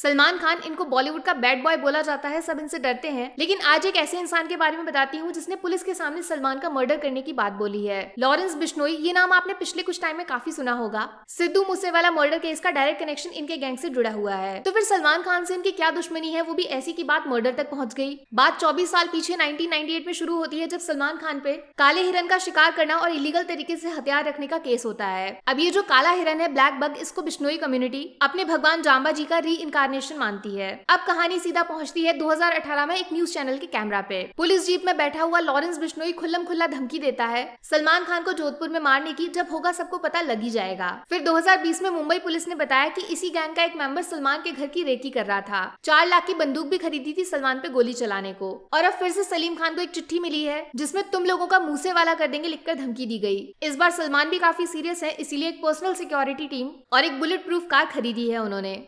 सलमान खान इनको बॉलीवुड का bad boy बोला जाता है सब इनसे डरते हैं लेकिन आज एक ऐसे इंसान के बारे में बताती हूँ जिसने पुलिस के सामने सलमान का मर्डर करने की बात बोली है लॉरेंस बिश्नोई ये नाम आपने पिछले कुछ टाइम में काफी सुना होगा सिद्धू मूसेवाला मर्डर केस का डायरेक्ट कनेक्शन इनके गैंग से जुड़ा हुआ है तो फिर सलमान खान से इनकी क्या दुश्मनी है वो भी ऐसी की बात मर्डर तक पहुंच गई बात चौबीस साल पीछे नाइनटीन में शुरू होती है जब सलमान खान पे काले हिरन का शिकार करना और इलीगल तरीके से हथियार रखने का केस होता है अब ये जो काला हिरन है ब्लैक बग इसको बिश्नोई कम्युनिटी अपने भगवान जाम्बा जी का री इनकार इनकारनेशन मानती है अब कहानी सीधा पहुंचती है 2018 में एक न्यूज चैनल के कैमरा पे पुलिस जीप में बैठा हुआ लॉरेंस बिश्नोई खुल्लम खुल्ला धमकी देता है सलमान खान को जोधपुर में मारने की जब होगा सबको पता लग ही जाएगा फिर 2020 में मुंबई पुलिस ने बताया कि इसी गैंग का एक मेंबर सलमान के घर की रेकी कर रहा था चार लाख की बंदूक भी खरीदी थी सलमान पे गोली चलाने को और अब फिर से सलीम खान को एक चिट्ठी मिली है जिसमे तुम लोगों का मुँह से वाला कर देंगे लिखकर धमकी दी गई इस बार सलमान भी काफी सीरियस है इसीलिए एक पर्सनल सिक्योरिटी टीम और एक बुलेट प्रूफ कार खरीदी है उन्होंने